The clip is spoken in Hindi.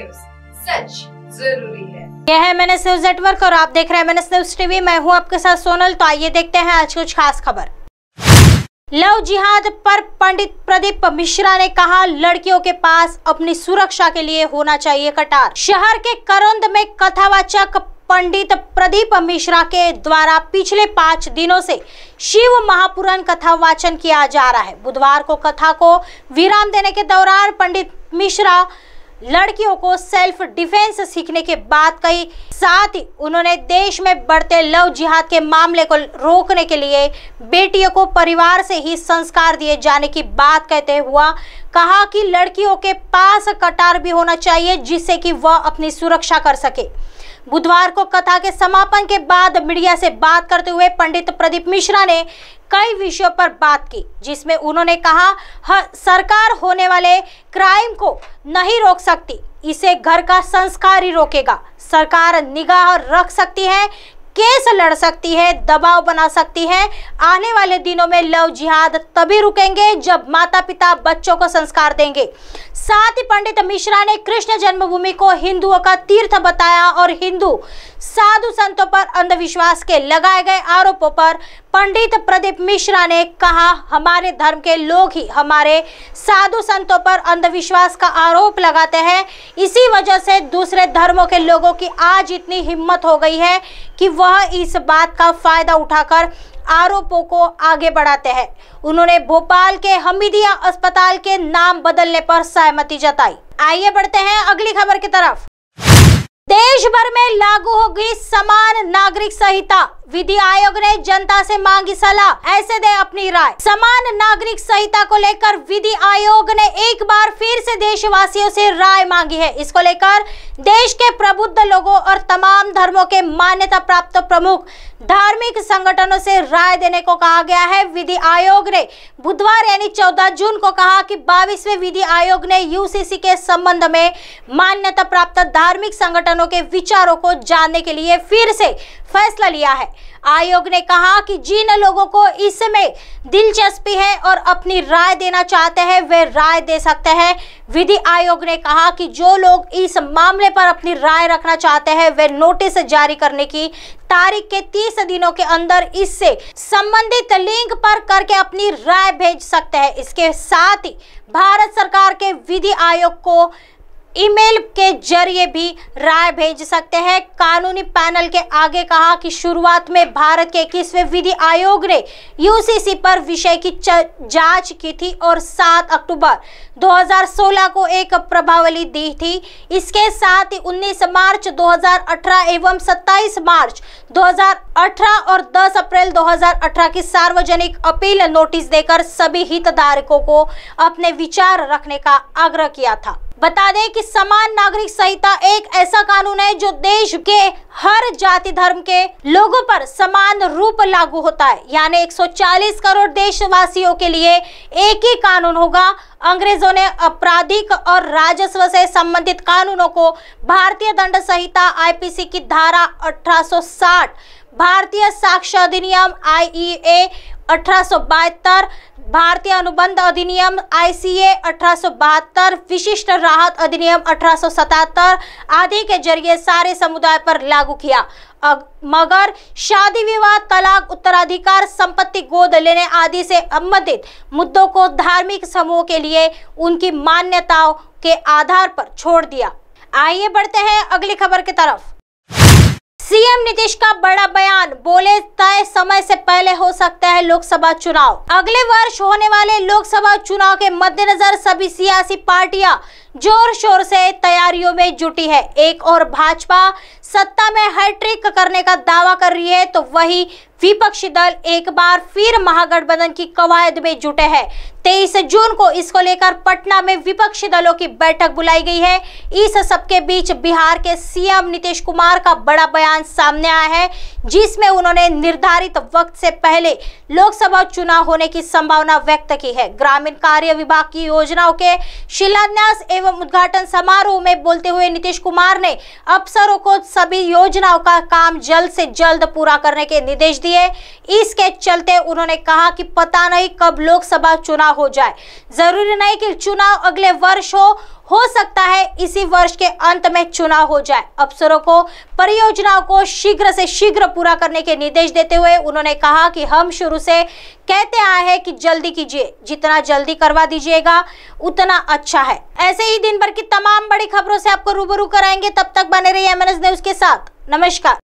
न्यूज सच जरूरी है यह है मैंने न्यूज नेटवर्क और आप देख रहे हैं मैंने न्यूज टीवी मैं हूं आपके साथ सोनल तो आइए देखते हैं आज कुछ खास खबर लव जिहाद पर पंडित प्रदीप मिश्रा ने कहा लड़कियों के पास अपनी सुरक्षा के लिए होना चाहिए कटार शहर के करंद में कथावाचक पंडित प्रदीप मिश्रा के द्वारा पिछले पांच दिनों से शिव महापुराण कथा वाचन किया जा रहा है बुधवार को कथा को विराम देने के दौरान पंडित मिश्रा लड़कियों को सेल्फ डिफेंस सीखने की बात कही साथ ही उन्होंने देश में बढ़ते लव जिहाद के मामले को रोकने के लिए बेटियों को परिवार से ही संस्कार दिए जाने की बात कहते हुआ कहा कि लड़कियों के पास कटार भी होना चाहिए जिससे कि वह अपनी सुरक्षा कर सके बुधवार को कथा के समापन के बाद मीडिया से बात करते हुए पंडित प्रदीप मिश्रा ने कई विषयों पर बात की जिसमें उन्होंने कहा हर सरकार होने वाले क्राइम को नहीं रोक सकती इसे घर का संस्कार ही रोकेगा सरकार निगाह रख सकती है केस लड़ सकती है दबाव बना सकती है आने वाले दिनों में लव जिहाद तभी रुकेंगे जब माता पिता बच्चों को संस्कार देंगे साथ ही पंडित मिश्रा ने कृष्ण जन्मभूमि को हिंदुओं का तीर्थ बताया और हिंदू साधु संतों पर अंधविश्वास के लगाए गए आरोपों पर पंडित प्रदीप मिश्रा ने कहा हमारे धर्म के लोग ही हमारे साधु संतों पर अंधविश्वास का आरोप लगाते हैं इसी वजह से दूसरे धर्मों के लोगों की आज इतनी हिम्मत हो गई है कि वह इस बात का फायदा उठाकर आरोपों को आगे बढ़ाते हैं उन्होंने भोपाल के हमीदिया अस्पताल के नाम बदलने पर सहमति जताई आइए बढ़ते हैं अगली खबर की तरफ देश भर में लागू होगी समान नागरिक संहिता विधि आयोग ने जनता से मांगी सलाह ऐसे दे अपनी राय समान नागरिक संहिता को लेकर विधि आयोग ने एक बार फिर से देशवासियों से राय मांगी है इसको लेकर देश के प्रबुद्ध लोगों और तमाम धर्मों के मान्यता प्राप्त प्रमुख धार्मिक संगठनों से राय देने को कहा गया है विधि आयोग ने बुधवार यानी 14 जून को कहा कि 22वें विधि आयोग ने यूसीसी के संबंध में मान्यता प्राप्त धार्मिक संगठनों के विचारों को जानने के लिए फिर से फैसला लिया है आयोग ने कहा कि जिन लोगों को इसमें दिलचस्पी है और अपनी राय देना चाहते हैं वे राय दे सकते हैं विधि आयोग ने कहा कि जो लोग इस मामले पर अपनी राय रखना चाहते हैं वे नोटिस जारी करने की तारीख के 30 दिनों के अंदर इससे संबंधित लिंक पर करके अपनी राय भेज सकते हैं इसके साथ ही भारत सरकार के विधि आयोग को ईमेल के जरिए भी राय भेज सकते हैं कानूनी पैनल के आगे कहा कि शुरुआत में भारत के इक्कीसवें विधि आयोग ने यूसीसी पर विषय की जांच की थी और 7 अक्टूबर 2016 को एक प्रभावली दी थी इसके साथ ही 19 मार्च 2018 एवं 27 मार्च 2018 और 10 अप्रैल 2018 की सार्वजनिक अपील नोटिस देकर सभी हितधारकों को अपने विचार रखने का आग्रह किया था बता दें कि समान नागरिक संहिता एक ऐसा कानून है जो देश के हर जाति धर्म के लोगों पर समान रूप लागू होता है यानी 140 करोड़ देशवासियों के लिए एक ही कानून होगा अंग्रेजों ने आपराधिक और राजस्व से संबंधित कानूनों को भारतीय दंड संहिता आईपीसी की धारा 1860 भारतीय साक्ष्य अधिनियम आई अठारह भारतीय अनुबंध अधिनियम आईसीए अठारह विशिष्ट राहत अधिनियम अठारह आदि के जरिए सारे समुदाय पर लागू किया मगर शादी विवाह तलाक उत्तराधिकार संपत्ति गोद लेने आदि से संबंधित मुद्दों को धार्मिक समूह के लिए उनकी मान्यताओं के आधार पर छोड़ दिया आइए बढ़ते हैं अगली खबर की तरफ सीएम नीतीश का बड़ा बयान बोले तय समय से पहले हो सकता है लोकसभा चुनाव अगले वर्ष होने वाले लोकसभा चुनाव के मद्देनजर सभी सियासी पार्टियां जोर शोर से तैयारियों में जुटी है एक और भाजपा सत्ता में हैट्रिक करने का दावा कर रही है तो वही विपक्षी दल एक बार फिर महागठबंधन की कवायद में जुटे हैं तेईस जून को इसको लेकर पटना में विपक्षी दलों की बैठक बुलाई गई है इस सबके बीच बिहार के सीएम नीतीश कुमार का बड़ा बयान सामने आया है जिसमें उन्होंने निर्धारित वक्त से पहले लोकसभा चुनाव होने की संभावना व्यक्त की है ग्रामीण कार्य विभाग की योजनाओं के शिलान्यास एवं उद्घाटन समारोह में बोलते हुए नीतीश कुमार ने अफसरों को सभी योजनाओं का काम जल्द से जल्द पूरा करने के निर्देश दिए इसके चलते उन्होंने कहा कि पता नहीं कब लोकसभा चुनाव हो जाए जरूरी नहीं कि चुनाव अगले वर्ष हो हो सकता है इसी वर्ष के अंत में चुनाव हो जाए अफसरों को परियोजनाओं को शीघ्र से शीघ्र पूरा करने के निर्देश देते हुए उन्होंने कहा कि हम शुरू से कहते आए हैं कि जल्दी कीजिए जितना जल्दी करवा दीजिएगा उतना अच्छा है ऐसे ही दिन भर की तमाम बड़ी खबरों से आपको रूबरू कराएंगे तब तक बने रहिए एमएनएस न्यूज के साथ नमस्कार